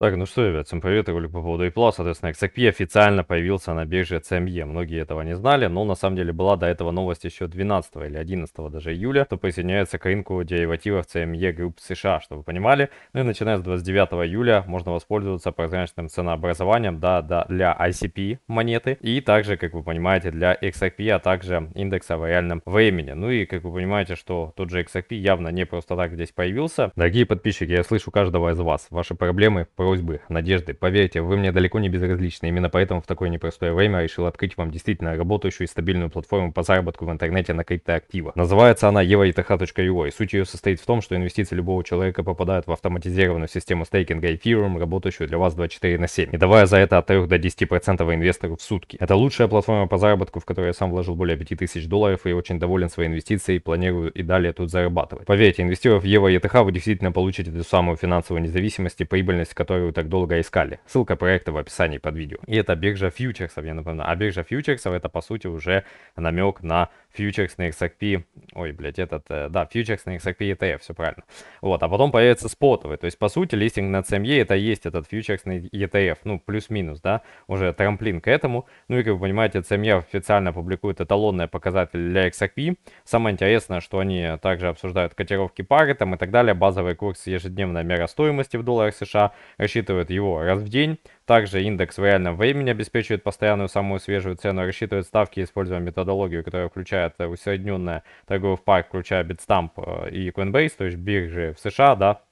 Так, ну что, ребят, всем привет, ролик по поводу Apple, соответственно, XRP официально появился на бирже CME, многие этого не знали, но на самом деле была до этого новость еще 12 или 11 даже июля, что присоединяется к рынку деривативов CME Group США, чтобы вы понимали, ну и начиная с 29 июля можно воспользоваться прозрачным ценообразованием, да, да, для ICP монеты и также, как вы понимаете, для XRP, а также индекса в реальном времени, ну и как вы понимаете, что тот же XRP явно не просто так здесь появился, дорогие подписчики, я слышу каждого из вас, ваши проблемы просто просьбы, надежды. Поверьте, вы мне далеко не безразличны. Именно поэтому в такое непростое время решил открыть вам действительно работающую и стабильную платформу по заработку в интернете на криптоактивах. Называется она evaeth.io и суть ее состоит в том, что инвестиции любого человека попадают в автоматизированную систему стейкинга эфиром, работающую для вас 24 на 7, и давая за это от 3 до 10% инвесторов в сутки. Это лучшая платформа по заработку, в которую я сам вложил более 5000 долларов и очень доволен своей инвестицией планирую и далее тут зарабатывать. Поверьте, инвестируя в EVA ETH, вы действительно получите ту самую финансовую независимость и прибыльность, которую которую так долго искали. Ссылка проекта в описании под видео. И это биржа фьючерсов, я напоминаю. А биржа фьючерсов это по сути уже намек на фьючерс на XRP, ой, блядь, этот, э, да, фьючерс на XRP ETF, все правильно. Вот, а потом появится спотовый, то есть, по сути, листинг на CME это есть этот фьючерс на ETF, ну, плюс-минус, да, уже трамплин к этому. Ну и, как вы понимаете, CME официально публикует эталонные показатели для XRP. Самое интересное, что они также обсуждают котировки пары там и так далее, базовый курс ежедневной мера стоимости в долларах США, рассчитывают его раз в день, также индекс в реальном времени обеспечивает постоянную самую свежую цену, рассчитывает ставки, используя методологию, которая включает включает усредненная торговый парк, включая Bitstamp э, и Coinbase, то есть биржи в США, да,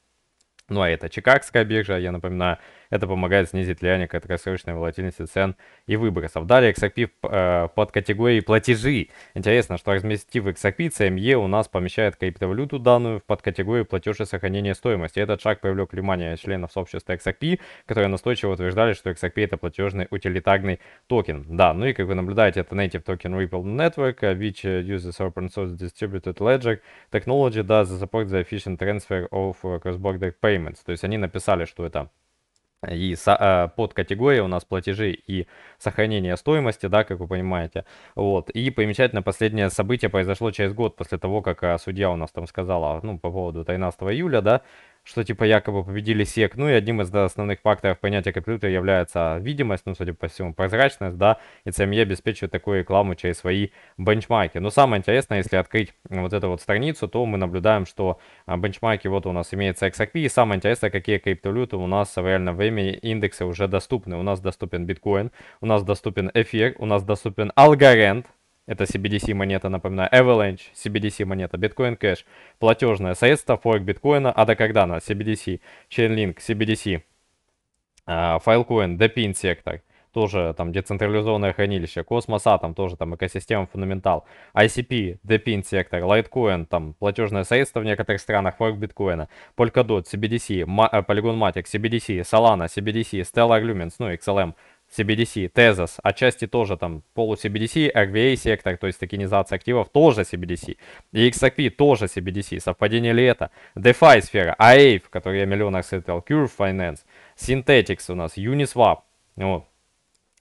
ну а это Чикагская биржа, я напоминаю, это помогает снизить влияние краткосрочной волатильности цен и выбросов. Далее XRP э, под категорией платежи. Интересно, что разместив XRP, CME у нас помещает криптовалюту данную в подкатегорию платеж и сохранение стоимости. Этот шаг привлек внимание членов сообщества XRP, которые настойчиво утверждали, что XRP это платежный утилитарный токен. Да, ну и как вы наблюдаете, это native token Ripple Network, which э, uses open source distributed ledger technology, да, the support the efficient transfer of cross-border payments. То есть они написали, что это и э, под категории у нас платежи и сохранение стоимости, да, как вы понимаете. Вот. И примечательно, последнее событие произошло через год после того, как э, судья у нас там сказала, ну, по поводу 13 июля, да, что типа якобы победили СЕК. Ну и одним из да, основных факторов понятия криптовалюты является видимость, ну судя по всему прозрачность, да, и CME обеспечивает такую рекламу через свои бенчмарки. Но самое интересное, если открыть вот эту вот страницу, то мы наблюдаем, что а, бенчмарки вот у нас имеется XRP, и самое интересное, какие криптовалюты у нас в реальном времени индексы уже доступны. У нас доступен биткоин, у нас доступен эфир, у нас доступен алгоритм, это CBDC монета, напоминаю, Avalanche, CBDC монета, Bitcoin Cash, платежное средство, форк биткоина, А до когда на CBDC, Chainlink, CBDC, а, Filecoin, Depin сектор, тоже там децентрализованное хранилище, Космос Атом, тоже там экосистема фундаментал, ICP, Depin сектор, Litecoin, там платежное средство в некоторых странах, форк биткоина, Polkadot, CBDC, э, Polygon Matic, CBDC, Solana, CBDC, Stellar Lumens, ну, XLM, CBDC, Tezos, отчасти тоже там полу-CBDC, RVA сектор, то есть токенизация активов, тоже CBDC. И XRP тоже CBDC. Совпадение ли это? DeFi сфера, AAVE, который я миллион рассветил, Curve Finance, Synthetics у нас, Uniswap. Вот.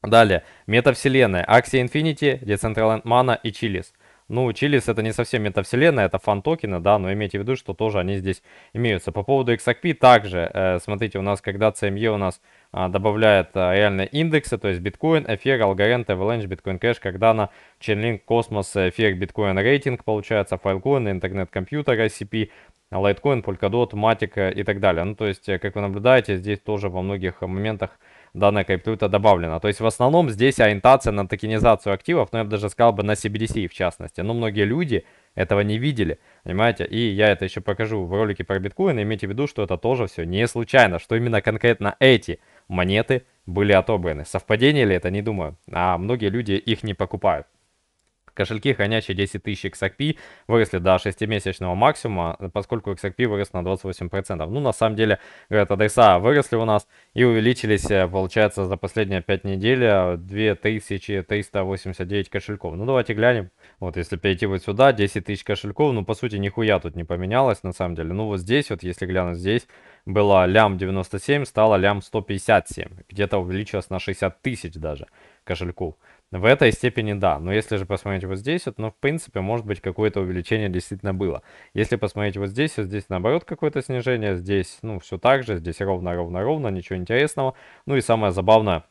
Далее, метавселенная, Axie Infinity, Decentraland Mana и Chilis. Ну, Чилис это не совсем метавселенная, это фан-токены, да, но имейте в виду, что тоже они здесь имеются. По поводу XRP также, э, смотрите, у нас когда CME у нас э, добавляет э, реальные индексы, то есть биткоин, эфир, алгорент, Avalanche, биткоин кэш, когда на Chainlink, Космос, эфир, биткоин рейтинг получается, файлкоин, интернет-компьютер, ICP, лайткоин, Polkadot, Matic э, и так далее. Ну, то есть, э, как вы наблюдаете, здесь тоже во многих моментах данная криптовалюта добавлена. То есть в основном здесь ориентация на токенизацию активов, но ну, я бы даже сказал бы на CBDC в частности. Но многие люди этого не видели, понимаете? И я это еще покажу в ролике про биткоин. Имейте в виду, что это тоже все не случайно, что именно конкретно эти монеты были отобраны. Совпадение ли это, не думаю. А многие люди их не покупают. Кошельки, хранящие 10 тысяч XRP, выросли до 6-месячного максимума, поскольку XRP вырос на 28%. Ну, на самом деле, говорят, адреса выросли у нас и увеличились, э, получается, за последние 5 недель 2389 э, кошельков. Ну, давайте глянем. Вот, если перейти вот сюда, 10 тысяч кошельков, ну, по сути, нихуя тут не поменялось, на самом деле. Ну, вот здесь вот, если глянуть здесь, было лям 97, стало лям 157. Где-то увеличилось на 60 тысяч даже кошельков. В этой степени да, но если же посмотреть вот здесь, вот, ну, в принципе, может быть, какое-то увеличение действительно было. Если посмотреть вот здесь, вот здесь наоборот какое-то снижение, здесь, ну, все так же, здесь ровно-ровно-ровно, ничего интересного. Ну и самое забавное,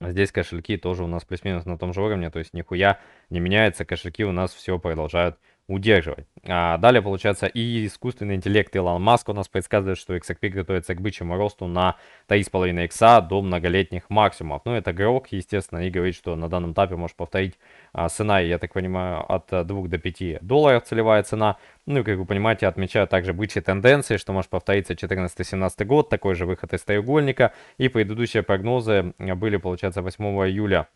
здесь кошельки тоже у нас плюс-минус на том же уровне, то есть нихуя не меняется, кошельки у нас все продолжают удерживать. А далее, получается, и искусственный интеллект Илон Маск у нас предсказывает, что XRP готовится к бычьему росту на 3,5 икса до многолетних максимумов. Ну, это грок, естественно, и говорит, что на данном этапе может повторить а, цена, я так понимаю, от 2 э, до 5 долларов целевая цена. Ну, и, как вы понимаете, отмечают также бычьи тенденции, что может повториться 14-17 год, такой же выход из треугольника. И предыдущие прогнозы э, были, получается, 8 июля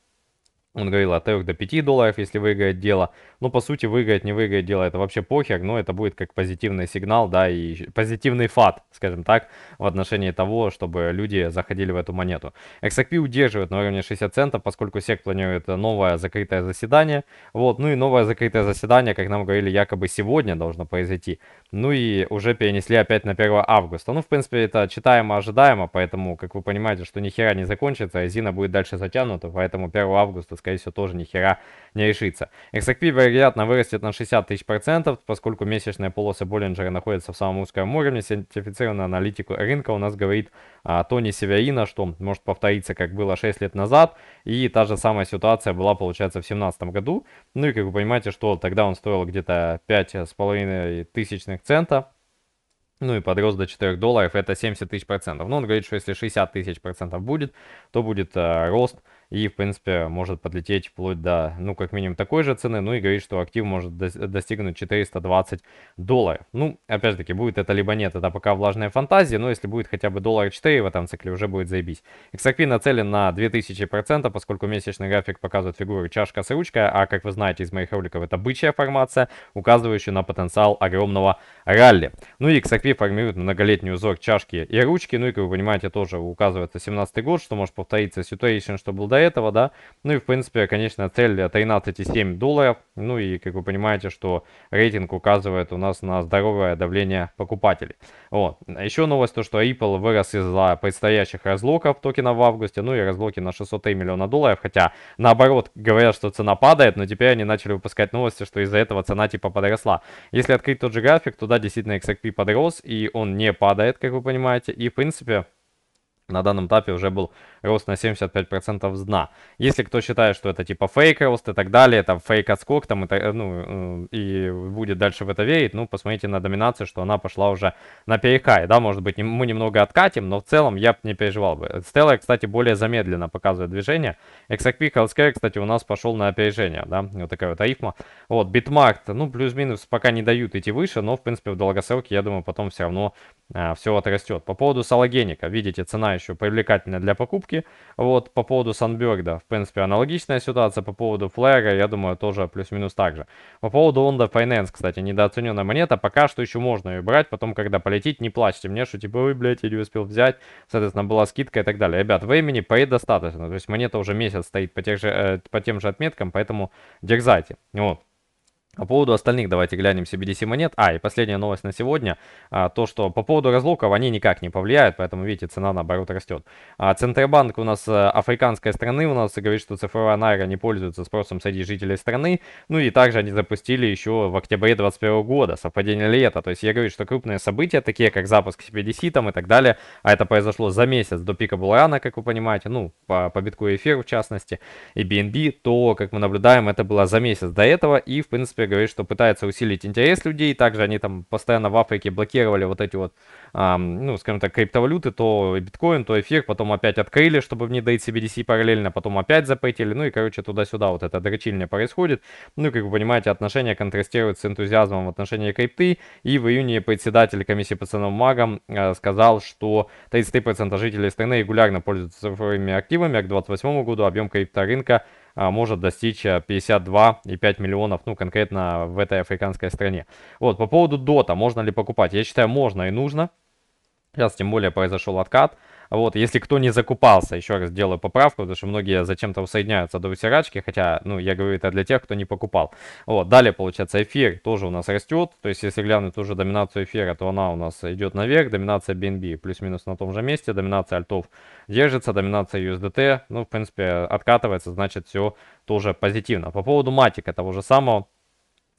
он говорил от 3 до 5 долларов, если выиграет дело. Но ну, по сути, выиграет, не выиграет дело, это вообще похер, но это будет как позитивный сигнал, да, и позитивный фат, скажем так, в отношении того, чтобы люди заходили в эту монету. XRP удерживает на уровне 60 центов, поскольку SEC планирует новое закрытое заседание. Вот, ну и новое закрытое заседание, как нам говорили, якобы сегодня должно произойти. Ну и уже перенесли опять на 1 августа. Ну, в принципе, это читаемо, ожидаемо, поэтому, как вы понимаете, что нихера не закончится, резина а будет дальше затянута, поэтому 1 августа скорее всего, тоже нихера не решится. XRP, вероятно, вырастет на 60 тысяч процентов, поскольку месячная полоса Боллинджера находится в самом узком уровне. Сертифицированный аналитика рынка у нас говорит а, Тони Северина, что может повториться, как было 6 лет назад, и та же самая ситуация была, получается, в 2017 году. Ну и, как вы понимаете, что тогда он стоил где-то 5,5 тысячных цента, ну и подрос до 4 долларов, это 70 тысяч процентов. Но он говорит, что если 60 тысяч процентов будет, то будет э, рост и, в принципе, может подлететь вплоть до, ну, как минимум такой же цены, ну, и говорит, что актив может достигнуть 420 долларов. Ну, опять же таки, будет это либо нет, это пока влажная фантазия, но если будет хотя бы доллар 4 в этом цикле, уже будет заебись. XRP нацелен на 2000%, поскольку месячный график показывает фигуру чашка с ручкой, а, как вы знаете из моих роликов, это бычья формация, указывающая на потенциал огромного ралли. Ну, и XRP формирует многолетний узор чашки и ручки, ну, и, как вы понимаете, тоже указывается 17 год, что может повториться ситуация, что был до этого, да. Ну и, в принципе, конечно, цель 13,7 долларов. Ну и, как вы понимаете, что рейтинг указывает у нас на здоровое давление покупателей. Вот. Еще новость, то что Ripple вырос из-за предстоящих разлоков токена в августе, ну и разлоки на 603 миллиона долларов, хотя наоборот говорят, что цена падает, но теперь они начали выпускать новости, что из-за этого цена типа подросла. Если открыть тот же график, туда действительно XRP подрос, и он не падает, как вы понимаете, и в принципе на данном этапе уже был рост на 75% с дна. Если кто считает, что это типа фейк рост и так далее, там фейк отскок там и, ну, э, и будет дальше в это верить, ну посмотрите на доминацию, что она пошла уже на перекай, да, может быть мы немного откатим, но в целом я бы не переживал бы. Стелла, кстати, более замедленно показывает движение. XRP HealthCare, кстати, у нас пошел на опережение, да, вот такая вот рифма. Вот, битмаркт, ну плюс-минус пока не дают идти выше, но в принципе в долгосроке, я думаю, потом все равно а, э, все отрастет. По поводу Сологеника, видите, цена еще привлекательная для покупки, покупки. Вот по поводу Санберда, в принципе, аналогичная ситуация. По поводу Флэга, я думаю, тоже плюс-минус так же. По поводу Onda Finance, кстати, недооцененная монета. Пока что еще можно ее брать, потом, когда полетит, не плачьте мне, что типа, вы, блядь, я не успел взять. Соответственно, была скидка и так далее. Ребят, времени по достаточно. То есть монета уже месяц стоит по, тех же, э, по тем же отметкам, поэтому дерзайте. Вот. По поводу остальных давайте глянем CBDC монет. А, и последняя новость на сегодня, а, то что по поводу разлоков они никак не повлияют, поэтому видите, цена наоборот растет. А, Центробанк у нас э, африканской страны, у нас говорит, что цифровая найра не пользуется спросом среди жителей страны. Ну и также они запустили еще в октябре 2021 года, совпадение ли это. То есть я говорю, что крупные события, такие как запуск CBDC там и так далее, а это произошло за месяц до пика Булрана, как вы понимаете, ну по, по битку эфир в частности, и BNB, то, как мы наблюдаем, это было за месяц до этого и в принципе говорит, что пытается усилить интерес людей, также они там постоянно в Африке блокировали вот эти вот, эм, ну, скажем так, криптовалюты, то биткоин, то эфир, потом опять открыли, чтобы в внедрить CBDC параллельно, потом опять запретили, ну и, короче, туда-сюда вот это дрочильня происходит. Ну, как вы понимаете, отношения контрастируют с энтузиазмом в отношении крипты, и в июне председатель комиссии по ценным магам э, сказал, что 33% жителей страны регулярно пользуются цифровыми активами, а к 2028 году объем крипторынка а, может достичь 52,5 а, миллионов, ну, конкретно в этой африканской стране. Вот, по поводу Дота, можно ли покупать? Я считаю, можно и нужно. Сейчас тем более произошел откат. Вот, если кто не закупался, еще раз делаю поправку, потому что многие зачем-то усоединяются до усирачки, хотя, ну, я говорю это для тех, кто не покупал. Вот, далее, получается, эфир тоже у нас растет, то есть, если глянуть ту же доминацию эфира, то она у нас идет наверх, доминация BNB плюс-минус на том же месте, доминация альтов держится, доминация USDT, ну, в принципе, откатывается, значит, все тоже позитивно. По поводу матика того же самого,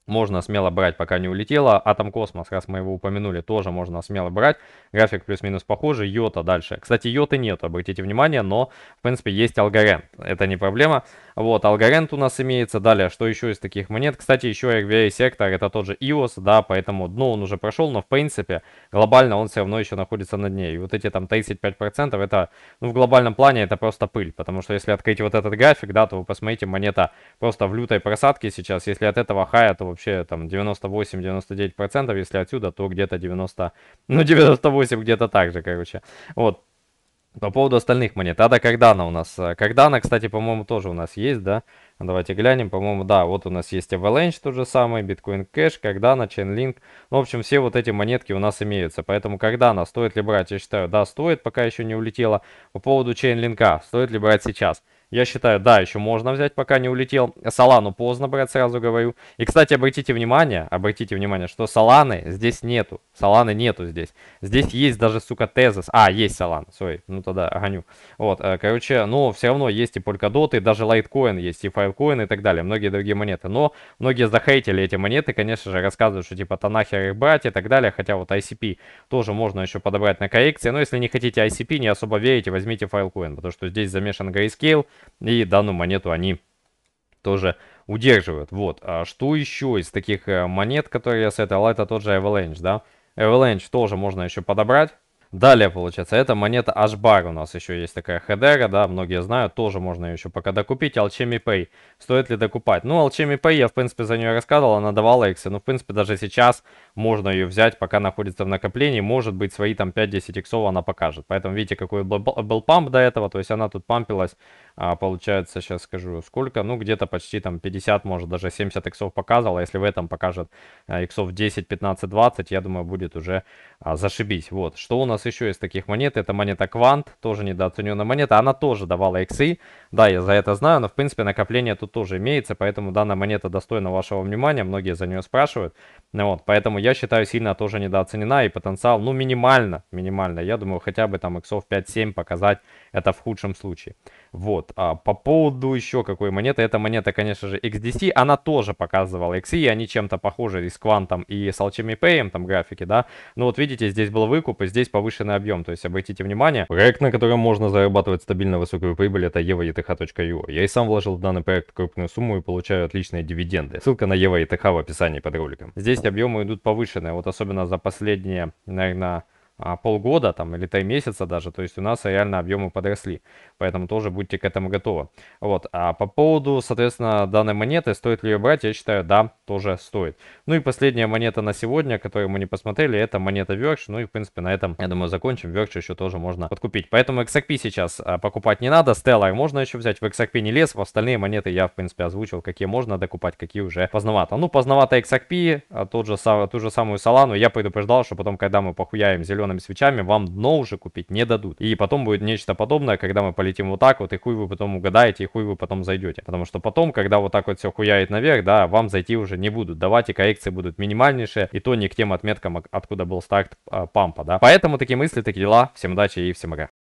можно смело брать, пока не улетело Атом Космос, раз мы его упомянули, тоже можно смело брать. График плюс-минус похожий. Йота дальше. Кстати, йоты нет, обратите внимание, но, в принципе, есть алгорент. Это не проблема. Вот, алгорент у нас имеется. Далее, что еще из таких монет? Кстати, еще RVA сектор, это тот же EOS, да, поэтому дно он уже прошел, но, в принципе, глобально он все равно еще находится на дне. И вот эти там 35% это, ну, в глобальном плане это просто пыль, потому что если открыть вот этот график, да, то вы посмотрите, монета просто в лютой просадке сейчас. Если от этого хая, то вообще там 98-99%, если отсюда, то где-то 90, ну 98 где-то так же, короче. Вот, по поводу остальных монет. Ада Кардана у нас. Э, Кардана, кстати, по-моему, тоже у нас есть, да? Давайте глянем. По-моему, да, вот у нас есть Avalanche тот же самый, Bitcoin Cash, Кардана, Chainlink. Ну, в общем, все вот эти монетки у нас имеются. Поэтому Кардана стоит ли брать, я считаю, да, стоит, пока еще не улетела. По поводу Chainlink, а, стоит ли брать сейчас? Я считаю, да, еще можно взять, пока не улетел. Салану поздно брать, сразу говорю. И, кстати, обратите внимание, обратите внимание, что Саланы здесь нету. Саланы нету здесь. Здесь есть даже, сука, Тезос. А, есть Салан, сори, ну тогда гоню. Вот, э, короче, ну, все равно есть и Polkadot, и даже Лайткоин есть, и Файлкоин и так далее. Многие другие монеты. Но многие захейтили эти монеты, конечно же, рассказывают, что типа Танахер их брать и так далее. Хотя вот ICP тоже можно еще подобрать на коррекции. Но если не хотите ICP, не особо верите, возьмите Файлкоин, потому что здесь замешан Grayscale, и данную монету они тоже удерживают. Вот, а что еще из таких э, монет, которые я сетовал, это тот же Avalanche, да? Avalanche тоже можно еще подобрать. Далее, получается, это монета Ашбар у нас еще есть такая хедера, да, многие знают, тоже можно ее еще пока докупить. Alchemy Pay, стоит ли докупать? Ну, Alchemy Pay, я, в принципе, за нее рассказывал, она давала эксы, но, ну, в принципе, даже сейчас можно ее взять, пока находится в накоплении, может быть, свои там 5-10 иксов она покажет. Поэтому, видите, какой был памп до этого, то есть она тут пампилась а, получается, сейчас скажу, сколько, ну, где-то почти там 50, может, даже 70 иксов показывал, а если в этом покажет а, иксов 10, 15, 20, я думаю, будет уже а, зашибись. Вот, что у нас еще из таких монет, это монета Квант, тоже недооцененная монета, она тоже давала иксы, да, я за это знаю, но, в принципе, накопление тут тоже имеется, поэтому данная монета достойна вашего внимания, многие за нее спрашивают, ну вот, поэтому я считаю, сильно тоже недооценена, и потенциал, ну, минимально, минимально, я думаю, хотя бы там иксов 5-7 показать, это в худшем случае. Вот. А по поводу еще какой монеты. Эта монета, конечно же, XDC. Она тоже показывала XE. Они чем-то похожи и с Квантом, и с Alchemy Pay, там графики, да. Но вот видите, здесь был выкуп, и здесь повышенный объем. То есть обратите внимание, проект, на котором можно зарабатывать стабильно высокую прибыль, это evaETH.io. Я и сам вложил в данный проект крупную сумму и получаю отличные дивиденды. Ссылка на evaETH в описании под роликом. Здесь объемы идут повышенные. Вот особенно за последние, наверное, а, полгода там или 3 месяца даже, то есть у нас реально объемы подросли, поэтому тоже будьте к этому готовы. Вот, а по поводу, соответственно, данной монеты, стоит ли ее брать, я считаю, да, тоже стоит. Ну и последняя монета на сегодня, которую мы не посмотрели, это монета Верч, ну и в принципе на этом, я думаю, закончим, Верч еще тоже можно подкупить, поэтому XRP сейчас а, покупать не надо, Stellar можно еще взять, в XRP не лез, в остальные монеты я, в принципе, озвучил, какие можно докупать, какие уже поздновато. Ну, поздновато XRP, а тот же, ту же самую Solana, я предупреждал, что потом, когда мы похуяем зеленый зелеными свечами вам дно уже купить не дадут. И потом будет нечто подобное, когда мы полетим вот так вот, и хуй вы потом угадаете, и хуй вы потом зайдете. Потому что потом, когда вот так вот все хуяет наверх, да, вам зайти уже не будут давайте коррекции будут минимальнейшие, и то не к тем отметкам, откуда был старт э, пампа, да. Поэтому такие мысли, такие дела. Всем удачи и всем пока.